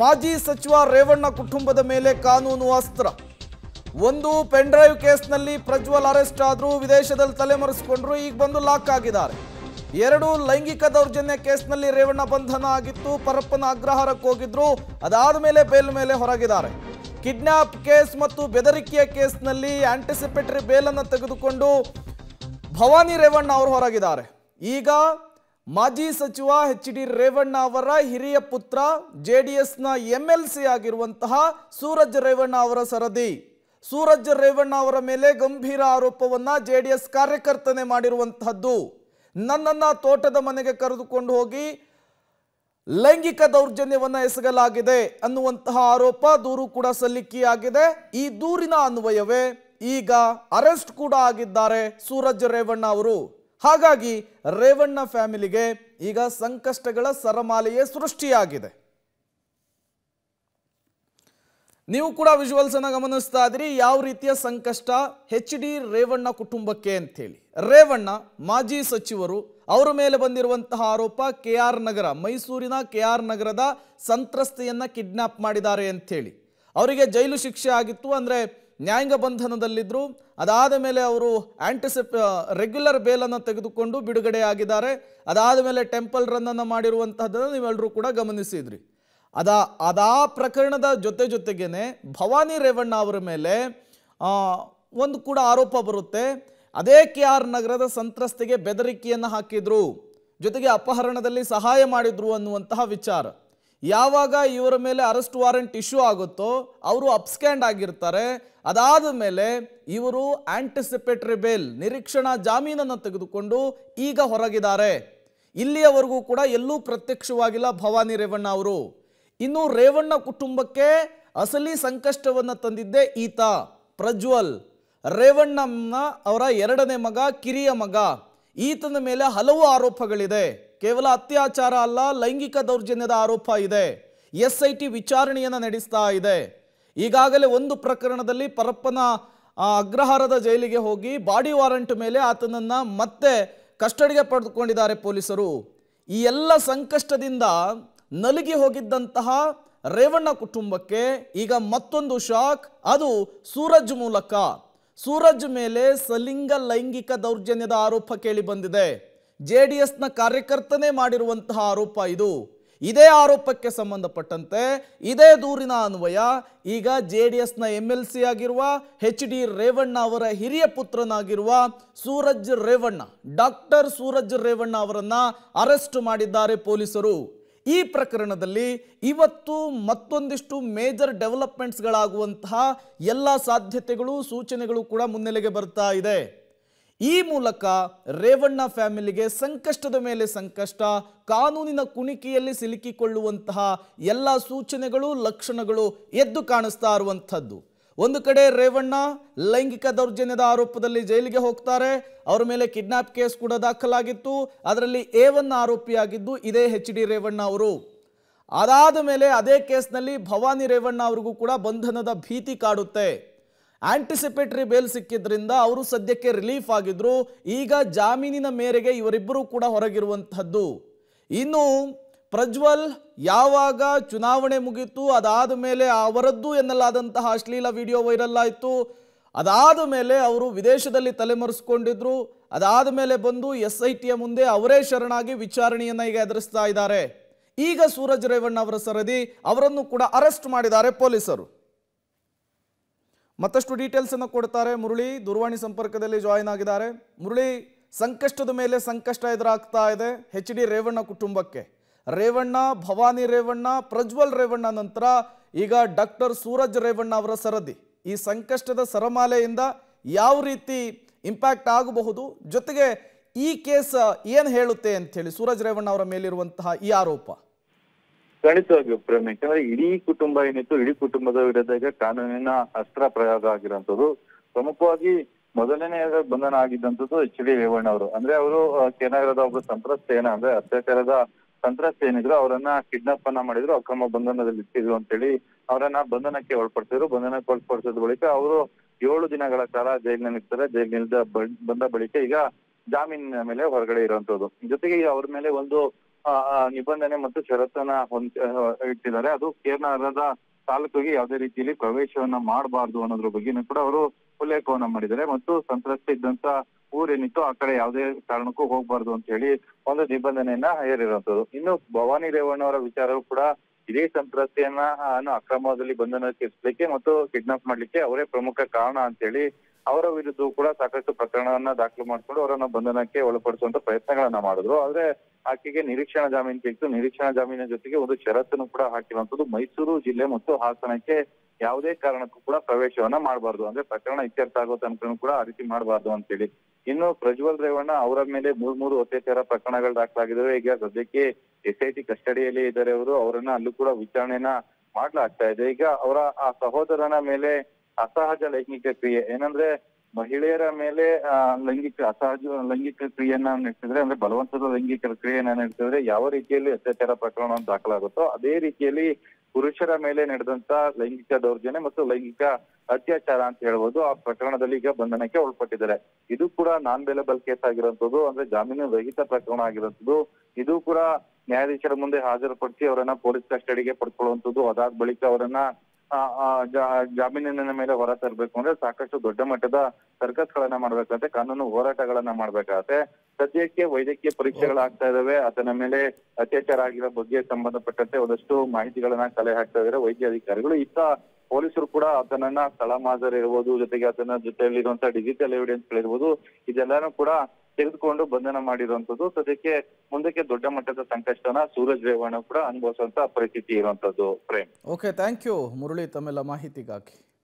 ಮಾಜಿ ಸಚಿವ ರೇವಣ್ಣ ಕುಟುಂಬದ ಮೇಲೆ ಕಾನೂನು ಅಸ್ತ್ರ ಒಂದು ಪೆನ್ಡ್ರೈವ್ ಕೇಸ್ನಲ್ಲಿ ಪ್ರಜ್ವಲ್ ಅರೆಸ್ಟ್ ಆದರೂ ವಿದೇಶದಲ್ಲಿ ತಲೆಮರೆಸಿಕೊಂಡ್ರು ಈಗ ಬಂದು ಲಾಕ್ ಆಗಿದ್ದಾರೆ ಎರಡು ಲೈಂಗಿಕ ದೌರ್ಜನ್ಯ ಕೇಸ್ನಲ್ಲಿ ರೇವಣ್ಣ ಬಂಧನ ಆಗಿತ್ತು ಪರಪ್ಪನ ಅಗ್ರಹಾರಕ್ಕೆ ಹೋಗಿದ್ರು ಅದಾದ ಮೇಲೆ ಬೇಲ್ ಮೇಲೆ ಹೊರಗಿದ್ದಾರೆ ಕಿಡ್ನಾಪ್ ಕೇಸ್ ಮತ್ತು ಬೆದರಿಕೆಯ ಕೇಸ್ನಲ್ಲಿ ಆಂಟಿಸಿಪೇಟರಿ ಬೇಲನ್ನು ತೆಗೆದುಕೊಂಡು ಭವಾನಿ ರೇವಣ್ಣ ಅವರು ಹೊರಗಿದ್ದಾರೆ ಈಗ ಮಾಜಿ ಸಚಿವ ಎಚ್ ಡಿ ರೇವಣ್ಣ ಅವರ ಹಿರಿಯ ಪುತ್ರ ಜೆ ಡಿ ಎಸ್ನ ಎಂ ಎಲ್ ಸಿ ಆಗಿರುವಂತಹ ಸೂರಜ್ ರೇವಣ್ಣ ಅವರ ಸರದಿ ಸೂರಜ್ ರೇವಣ್ಣ ಅವರ ಮೇಲೆ ಗಂಭೀರ ಆರೋಪವನ್ನು ಜೆ ಡಿ ಎಸ್ ಕಾರ್ಯಕರ್ತನೆ ಮಾಡಿರುವಂತಹದ್ದು ನನ್ನನ್ನು ತೋಟದ ಮನೆಗೆ ಕರೆದುಕೊಂಡು ಹೋಗಿ ಲೈಂಗಿಕ ದೌರ್ಜನ್ಯವನ್ನು ಎಸಗಲಾಗಿದೆ ಅನ್ನುವಂತಹ ಆರೋಪ ದೂರು ಕೂಡ ಸಲ್ಲಿಕೆಯಾಗಿದೆ ಈ ದೂರಿನ ಅನ್ವಯವೇ ಈಗ ಅರೆಸ್ಟ್ ಕೂಡ ಆಗಿದ್ದಾರೆ ಸೂರಜ್ ರೇವಣ್ಣ ಅವರು ಹಾಗಾಗಿ ರೇವಣ್ಣ ಫ್ಯಾಮಿಲಿಗೆ ಈಗ ಸಂಕಷ್ಟಗಳ ಸರಮಾಲೆಯೇ ಸೃಷ್ಟಿಯಾಗಿದೆ ನೀವು ಕೂಡ ವಿಜುವಲ್ಸ್ ಅನ್ನ ಗಮನಿಸ್ತಾ ಇದ್ರಿ ಯಾವ ರೀತಿಯ ಸಂಕಷ್ಟ ಹೆಚ್ ಡಿ ರೇವಣ್ಣ ಕುಟುಂಬಕ್ಕೆ ಅಂತೇಳಿ ರೇವಣ್ಣ ಮಾಜಿ ಸಚಿವರು ಅವರ ಮೇಲೆ ಬಂದಿರುವಂತಹ ಆರೋಪ ಕೆ ಆರ್ ನಗರ ಮೈಸೂರಿನ ಕೆ ಆರ್ ನಗರದ ಸಂತ್ರಸ್ತೆಯನ್ನ ಕಿಡ್ನಾಪ್ ಮಾಡಿದ್ದಾರೆ ಅಂತೇಳಿ ಅವರಿಗೆ ಜೈಲು ಶಿಕ್ಷೆ ಆಗಿತ್ತು ಅಂದ್ರೆ ನ್ಯಾಯಾಂಗ ಬಂಧನದಲ್ಲಿದ್ದರು ಅದಾದ ಮೇಲೆ ಅವರು ಆ್ಯಂಟಿಸಿಪ್ ರೆಗ್ಯುಲರ್ ಬೇಲನ್ನು ತೆಗೆದುಕೊಂಡು ಬಿಡುಗಡೆ ಆಗಿದ್ದಾರೆ ಅದಾದ ಮೇಲೆ ಟೆಂಪಲ್ ರನ್ನನ್ನು ಮಾಡಿರುವಂತಹದ್ದನ್ನು ನೀವೆಲ್ಲರೂ ಕೂಡ ಗಮನಿಸಿದ್ರಿ ಅದಾ ಅದಾ ಪ್ರಕರಣದ ಜೊತೆ ಜೊತೆಗೇನೆ ಭವಾನಿ ರೇವಣ್ಣ ಅವರ ಮೇಲೆ ಒಂದು ಕೂಡ ಆರೋಪ ಬರುತ್ತೆ ಅದೇ ಕೆ ಆರ್ ನಗರದ ಸಂತ್ರಸ್ತೆಗೆ ಬೆದರಿಕೆಯನ್ನು ಹಾಕಿದ್ರು ಜೊತೆಗೆ ಅಪಹರಣದಲ್ಲಿ ಸಹಾಯ ಮಾಡಿದ್ರು ಅನ್ನುವಂತಹ ವಿಚಾರ ಯಾವಾಗ ಇವರ ಮೇಲೆ ಅರೆಸ್ಟ್ ವಾರೆಂಟ್ ಇಶ್ಯೂ ಆಗುತ್ತೋ ಅವರು ಅಪ್ಸ್ಕ್ಯಾಂಡ್ ಆಗಿರ್ತಾರೆ ಅದಾದ ಮೇಲೆ ಇವರು ಆಂಟಿಸಿಪೇಟರಿ ಬೇಲ್ ನಿರೀಕ್ಷಣಾ ಜಾಮೀನನ್ನು ತೆಗೆದುಕೊಂಡು ಈಗ ಹೊರಗಿದ್ದಾರೆ ಇಲ್ಲಿಯವರೆಗೂ ಕೂಡ ಎಲ್ಲೂ ಪ್ರತ್ಯಕ್ಷವಾಗಿಲ್ಲ ಭವಾನಿ ರೇವಣ್ಣ ಅವರು ಇನ್ನು ರೇವಣ್ಣ ಕುಟುಂಬಕ್ಕೆ ಅಸಲಿ ಸಂಕಷ್ಟವನ್ನು ತಂದಿದ್ದೆ ಈತ ಪ್ರಜ್ವಲ್ ರೇವಣ್ಣನ ಅವರ ಎರಡನೇ ಮಗ ಕಿರಿಯ ಮಗ ಈತನ ಮೇಲೆ ಹಲವು ಆರೋಪಗಳಿದೆ ಕೇವಲ ಅತ್ಯಾಚಾರ ಅಲ್ಲ ಲೈಂಗಿಕ ದೌರ್ಜನ್ಯದ ಆರೋಪ ಇದೆ ಎಸ್ ಐ ಟಿ ವಿಚಾರಣೆಯನ್ನು ನಡೆಸ್ತಾ ಇದೆ ಈಗಾಗಲೇ ಒಂದು ಪ್ರಕರಣದಲ್ಲಿ ಪರಪ್ಪನ ಅಗ್ರಹಾರದ ಜೈಲಿಗೆ ಹೋಗಿ ಬಾಡಿ ವಾರಂಟ್ ಮೇಲೆ ಆತನನ್ನು ಮತ್ತೆ ಕಸ್ಟಡಿಗೆ ಪಡೆದುಕೊಂಡಿದ್ದಾರೆ ಪೊಲೀಸರು ಈ ಎಲ್ಲ ಸಂಕಷ್ಟದಿಂದ ನಲುಗಿ ಹೋಗಿದ್ದಂತಹ ರೇವಣ್ಣ ಕುಟುಂಬಕ್ಕೆ ಈಗ ಮತ್ತೊಂದು ಶಾಕ್ ಅದು ಸೂರಜ್ ಮೂಲಕ ಸೂರಜ್ ಮೇಲೆ ಸಲಿಂಗ ಲೈಂಗಿಕ ದೌರ್ಜನ್ಯದ ಆರೋಪ ಕೇಳಿ ಬಂದಿದೆ ಜೆ ಡಿ ಎಸ್ನ ಕಾರ್ಯಕರ್ತನೇ ಮಾಡಿರುವಂತಹ ಆರೋಪ ಇದು ಇದೇ ಆರೋಪಕ್ಕೆ ಸಂಬಂಧಪಟ್ಟಂತೆ ಇದೇ ದೂರಿನ ಅನ್ವಯ ಈಗ ಜೆ ಡಿ ಎಸ್ನ ಎಂ ಎಲ್ ಸಿ ಆಗಿರುವ ಎಚ್ ಡಿ ರೇವಣ್ಣ ಅವರ ಹಿರಿಯ ಪುತ್ರನಾಗಿರುವ ಸೂರಜ್ ರೇವಣ್ಣ ಡಾಕ್ಟರ್ ಸೂರಜ್ ರೇವಣ್ಣ ಅವರನ್ನ ಅರೆಸ್ಟ್ ಮಾಡಿದ್ದಾರೆ ಪೊಲೀಸರು ಈ ಪ್ರಕರಣದಲ್ಲಿ ಇವತ್ತು ಮತ್ತೊಂದಿಷ್ಟು ಮೇಜರ್ ಡೆವಲಪ್ಮೆಂಟ್ಸ್ಗಳಾಗುವಂತಹ ಎಲ್ಲ ಸಾಧ್ಯತೆಗಳು ಸೂಚನೆಗಳು ಕೂಡ ಮುನ್ನೆಲೆಗೆ ಬರ್ತಾ ಇದೆ ಈ ಮೂಲಕ ರೇವಣ್ಣ ಫ್ಯಾಮಿಲಿಗೆ ಸಂಕಷ್ಟದ ಮೇಲೆ ಸಂಕಷ್ಟ ಕಾನೂನಿನ ಕುಣಿಕೆಯಲ್ಲಿ ಸಿಲುಕಿಕೊಳ್ಳುವಂತಹ ಎಲ್ಲ ಸೂಚನೆಗಳು ಲಕ್ಷಣಗಳು ಎದ್ದು ಕಾಣಿಸ್ತಾ ಇರುವಂಥದ್ದು ಒಂದು ಕಡೆ ರೇವಣ್ಣ ಲೈಂಗಿಕ ದೌರ್ಜನ್ಯದ ಆರೋಪದಲ್ಲಿ ಜೈಲಿಗೆ ಹೋಗ್ತಾರೆ ಅವರ ಮೇಲೆ ಕಿಡ್ನಾಪ್ ಕೇಸ್ ಕೂಡ ದಾಖಲಾಗಿತ್ತು ಅದರಲ್ಲಿ ಒನ್ ಆರೋಪಿಯಾಗಿದ್ದು ಇದೇ ಹೆಚ್ ಡಿ ರೇವಣ್ಣ ಅವರು ಅದಾದ ಮೇಲೆ ಅದೇ ಕೇಸ್ನಲ್ಲಿ ಭವಾನಿ ರೇವಣ್ಣ ಅವರಿಗೂ ಕೂಡ ಬಂಧನದ ಭೀತಿ ಕಾಡುತ್ತೆ ಆಂಟಿಸಿಪೇಟರಿ ಬೇಲ್ ಸಿಕ್ಕಿದ್ರಿಂದ ಅವರು ಸದ್ಯಕ್ಕೆ ರಿಲೀಫ್ ಆಗಿದ್ರು ಈಗ ಜಾಮೀನಿನ ಮೇರೆಗೆ ಇವರಿಬ್ಬರೂ ಕೂಡ ಹೊರಗಿರುವಂತಹದ್ದು ಇನ್ನು ಪ್ರಜ್ವಲ್ ಯಾವಾಗ ಚುನಾವಣೆ ಮುಗೀತು ಅದಾದ ಮೇಲೆ ಅವರದ್ದು ಎನ್ನಲಾದಂತಹ ಅಶ್ಲೀಲ ವಿಡಿಯೋ ವೈರಲ್ ಆಯಿತು ಅದಾದ ಮೇಲೆ ಅವರು ವಿದೇಶದಲ್ಲಿ ತಲೆಮರೆಸ್ಕೊಂಡಿದ್ರು ಅದಾದ ಮೇಲೆ ಬಂದು ಎಸ್ ಐ ಟಿಯ ಮುಂದೆ ಅವರೇ ಶರಣಾಗಿ ವಿಚಾರಣೆಯನ್ನು ಈಗ ಎದುರಿಸ್ತಾ ಇದ್ದಾರೆ ಈಗ ಸೂರಜ್ ರೇವಣ್ಣ ಅವರ ಸರದಿ ಅವರನ್ನು ಕೂಡ ಅರೆಸ್ಟ್ ಮಾಡಿದ್ದಾರೆ ಪೊಲೀಸರು ಮತ್ತಷ್ಟು ಡೀಟೇಲ್ಸನ್ನು ಕೊಡ್ತಾರೆ ಮುರಳಿ ದೂರವಾಣಿ ಸಂಪರ್ಕದಲ್ಲಿ ಜಾಯಿನ್ ಆಗಿದ್ದಾರೆ ಮುರಳಿ ಸಂಕಷ್ಟದ ಮೇಲೆ ಸಂಕಷ್ಟ ಎದುರಾಗ್ತಾ ಇದೆ ಹೆಚ್ ಡಿ ರೇವಣ್ಣ ಕುಟುಂಬಕ್ಕೆ ರೇವಣ್ಣ ಭವಾನಿ ರೇವಣ್ಣ ಪ್ರಜ್ವಲ್ ರೇವಣ್ಣ ನಂತರ ಈಗ ಡಾಕ್ಟರ್ ಸೂರಜ್ ರೇವಣ್ಣ ಅವರ ಸರದಿ ಈ ಸಂಕಷ್ಟದ ಸರಮಾಲೆಯಿಂದ ಯಾವ ರೀತಿ ಇಂಪ್ಯಾಕ್ಟ್ ಆಗಬಹುದು ಜೊತೆಗೆ ಈ ಕೇಸ್ ಏನು ಹೇಳುತ್ತೆ ಅಂತ ಹೇಳಿ ಸೂರಜ್ ರೇವಣ್ಣ ಅವರ ಮೇಲಿರುವಂತಹ ಈ ಆರೋಪ ಖಂಡಿತವಾಗಿ ಪ್ರೇಮ್ ಯಾಕಂದ್ರೆ ಇಡೀ ಕುಟುಂಬ ಏನಿತ್ತು ಇಡೀ ಕುಟುಂಬದ ವಿರುದ್ಧ ಕಾನೂನಿನ ಅಸ್ತ್ರ ಪ್ರಯೋಗ ಆಗಿರುವಂತದ್ದು ಪ್ರಮುಖವಾಗಿ ಮೊದಲನೇ ಬಂಧನ ಆಗಿದ್ದಂಥದ್ದು ಎಚ್ ಡಿ ರೇವಣ್ಣ ಅವರು ಅಂದ್ರೆ ಅವರು ಕೇನಾಗರದ ಒಬ್ಬ ಏನ ಅಂದ್ರೆ ಅತ್ಯಾಚಾರದ ಸಂತ್ರಸ್ತೆ ಏನಿದ್ರು ಅವರನ್ನ ಕಿಡ್ನಾಪ್ ಅನ್ನ ಮಾಡಿದ್ರು ಅಕ್ರಮ ಬಂಧನದಲ್ಲಿ ಇಟ್ಟಿದ್ರು ಅಂತೇಳಿ ಅವರನ್ನ ಬಂಧನಕ್ಕೆ ಒಳಪಡಿಸಿದ್ರು ಬಂಧನಕ್ಕೆ ಒಳಪಡಿಸಿದ ಬಳಿಕ ಅವರು ಏಳು ದಿನಗಳ ಕಾಲ ಜೈಲಿನಲ್ಲಿ ಇರ್ತಾರೆ ಜೈಲಿನಿಂದ ಬಂದ ಬಳಿಕ ಈಗ ಜಾಮೀನಿನ ಮೇಲೆ ಹೊರಗಡೆ ಇರುವಂತದ್ದು ಜೊತೆಗೆ ಅವ್ರ ಮೇಲೆ ಒಂದು ನಿಬಂಧನೆ ಮತ್ತು ಷರತ್ತನ್ನ ಇಟ್ಟಿದ್ದಾರೆ ಅದು ಕೇರಳದ ತಾಲೂಕಿಗೆ ಯಾವುದೇ ರೀತಿಯಲ್ಲಿ ಪ್ರವೇಶವನ್ನ ಮಾಡಬಾರ್ದು ಅನ್ನೋದ್ರ ಬಗ್ಗೆನೂ ಕೂಡ ಅವರು ಉಲ್ಲೇಖವನ್ನ ಮಾಡಿದ್ದಾರೆ ಮತ್ತು ಸಂತ್ರಸ್ತ ಇದ್ದಂತ ಊರೇನಿತ್ತು ಆ ಕಡೆ ಯಾವುದೇ ಕಾರಣಕ್ಕೂ ಹೋಗ್ಬಾರ್ದು ಅಂತ ಹೇಳಿ ಒಂದು ನಿಬಂಧನೆಯನ್ನ ಹೇರಿರುವಂತದ್ದು ಇನ್ನು ಭವಾನಿ ಅವರ ವಿಚಾರವೂ ಕೂಡ ಇದೇ ಸಂತ್ರಸ್ತೆಯನ್ನ ಅಕ್ರಮದಲ್ಲಿ ಬಂಧನಕ್ಕೆ ಸೇರಿಸಲಿಕ್ಕೆ ಮತ್ತು ಕಿಡ್ನಾಪ್ ಮಾಡ್ಲಿಕ್ಕೆ ಅವರೇ ಪ್ರಮುಖ ಕಾರಣ ಅಂತ ಹೇಳಿ ಅವರ ವಿರುದ್ಧವೂ ಕೂಡ ಸಾಕಷ್ಟು ಪ್ರಕರಣವನ್ನ ದಾಖಲು ಮಾಡಿಕೊಂಡು ಅವರನ್ನ ಬಂಧನಕ್ಕೆ ಒಳಪಡಿಸುವಂತ ಪ್ರಯತ್ನಗಳನ್ನ ಮಾಡಿದ್ರು ಆದ್ರೆ ಆಕೆಗೆ ನಿರೀಕ್ಷಣಾ ಜಾಮೀನು ಸಿಕ್ತು ನಿರೀಕ್ಷಣಾ ಜಾಮೀನಿನ ಜೊತೆಗೆ ಒಂದು ಷರತ್ತನ್ನು ಕೂಡ ಹಾಕಿರುವಂತದ್ದು ಮೈಸೂರು ಜಿಲ್ಲೆ ಮತ್ತು ಹಾಸನಕ್ಕೆ ಯಾವುದೇ ಕಾರಣಕ್ಕೂ ಕೂಡ ಪ್ರವೇಶವನ್ನ ಮಾಡಬಾರ್ದು ಅಂದ್ರೆ ಪ್ರಕರಣ ಇತ್ಯರ್ಥ ಆಗೋ ತನಕ ಕೂಡ ಆ ರೀತಿ ಮಾಡಬಾರ್ದು ಅಂತೇಳಿ ಇನ್ನು ಪ್ರಜ್ವಲ್ ರೇವಣ್ಣ ಅವರ ಮೇಲೆ ಮೂರ್ ಮೂರು ಅತ್ಯಾಚಾರ ಪ್ರಕರಣಗಳು ದಾಖಲಾಗಿದ್ದಾವೆ ಈಗ ಸದ್ಯಕ್ಕೆ ಎಸ್ಐಟಿ ಕಸ್ಟಡಿಯಲ್ಲಿ ಇದ್ದಾರೆ ಅವರು ಅವರನ್ನ ಅಲ್ಲೂ ಕೂಡ ವಿಚಾರಣೆನ ಮಾಡ್ಲಾಗ್ತಾ ಇದೆ ಈಗ ಅವರ ಆ ಸಹೋದರನ ಮೇಲೆ ಅಸಹಜ ಲೈಂಗಿಕ ಕ್ರಿಯೆ ಏನಂದ್ರೆ ಮಹಿಳೆಯರ ಮೇಲೆ ಲೈಂಗಿಕ ಅಸಹಜ ಲೈಂಗಿಕ ಕ್ರಿಯೆಯನ್ನ ನಡೆಸಿದ್ರೆ ಅಂದ್ರೆ ಬಲವಂತದ ಲೈಂಗಿಕ ಕ್ರಿಯೆಯನ್ನ ನಡೆಸಿದ್ರೆ ಯಾವ ರೀತಿಯಲ್ಲಿ ಅತ್ಯಾಚಾರ ಪ್ರಕರಣ ದಾಖಲಾಗುತ್ತೋ ಅದೇ ರೀತಿಯಲ್ಲಿ ಪುರುಷರ ಮೇಲೆ ನಡೆದಂತ ಲೈಂಗಿಕ ದೌರ್ಜನ್ಯ ಮತ್ತು ಲೈಂಗಿಕ ಅತ್ಯಾಚಾರ ಅಂತ ಹೇಳ್ಬೋದು ಆ ಪ್ರಕರಣದಲ್ಲಿ ಈಗ ಬಂಧನಕ್ಕೆ ಒಳಪಟ್ಟಿದ್ದಾರೆ ಇದು ಕೂಡ ನಾನ್ ಬೆಲೆಬಲ್ ಕೇಸ್ ಆಗಿರುವಂತದ್ದು ಅಂದ್ರೆ ಜಾಮೀನು ರಹಿತ ಪ್ರಕರಣ ಆಗಿರುವಂತದ್ದು ಇದು ಕೂಡ ನ್ಯಾಯಾಧೀಶರ ಮುಂದೆ ಹಾಜರುಪಡಿಸಿ ಅವರನ್ನ ಪೊಲೀಸ್ ಕಸ್ಟಡಿಗೆ ಪಡ್ಕೊಳ್ಳುವಂತದ್ದು ಅದಾದ ಬಳಿಕ ಅವರನ್ನ ಜಾಮೀನಿನ ಮೇಲೆ ಹೊರ ತರಬೇಕು ಅಂದ್ರೆ ಸಾಕಷ್ಟು ದೊಡ್ಡ ಮಟ್ಟದ ಸರ್ಕಸ್ ಗಳನ್ನ ಮಾಡ್ಬೇಕಾಗತ್ತೆ ಕಾನೂನು ಹೋರಾಟಗಳನ್ನ ಮಾಡ್ಬೇಕಾಗತ್ತೆ ಸದ್ಯಕ್ಕೆ ವೈದ್ಯಕೀಯ ಪರೀಕ್ಷೆಗಳಾಗ್ತಾ ಇದಾವೆ ಅದನ್ನ ಮೇಲೆ ಅತ್ಯಾಚಾರ ಆಗಿರೋ ಬಗ್ಗೆ ಸಂಬಂಧಪಟ್ಟಂತೆ ಒಂದಷ್ಟು ಮಾಹಿತಿಗಳನ್ನ ಕಲೆ ಹಾಕ್ತಾ ಇದಾರೆ ವೈದ್ಯ ಅಧಿಕಾರಿಗಳು ಇತ್ತ ಪೊಲೀಸರು ಕೂಡ ಆತನನ್ನ ಸ್ಥಳ ಮಾದರಿ ಇರ್ಬೋದು ಜೊತೆಗೆ ಅದನ್ನ ಜೊತೆಯಲ್ಲಿರುವಂತಹ ಡಿಜಿಟಲ್ ಎವಿಡೆನ್ಸ್ ಗಳಿರ್ಬೋದು ಇದೆಲ್ಲಾನು ಕೂಡ ತೆಗೆದುಕೊಂಡು ಬಂಧನ ಮಾಡಿರುವಂತದ್ದು ಸದ್ಯಕ್ಕೆ ಮುಂದಕ್ಕೆ ದೊಡ್ಡ ಮಟ್ಟದ ಸಂಕಷ್ಟನ ಸೂರಜ್ ರೇವಣ್ಣ ಕೂಡ ಅನುಭವಿಸುವಂತ ಪರಿಸ್ಥಿತಿ ಇರುವಂತದ್ದು Prem okay thank you Murali ತಮ್ಮೆಲ್ಲ ಮಾಹಿತಿಗಾಗಿ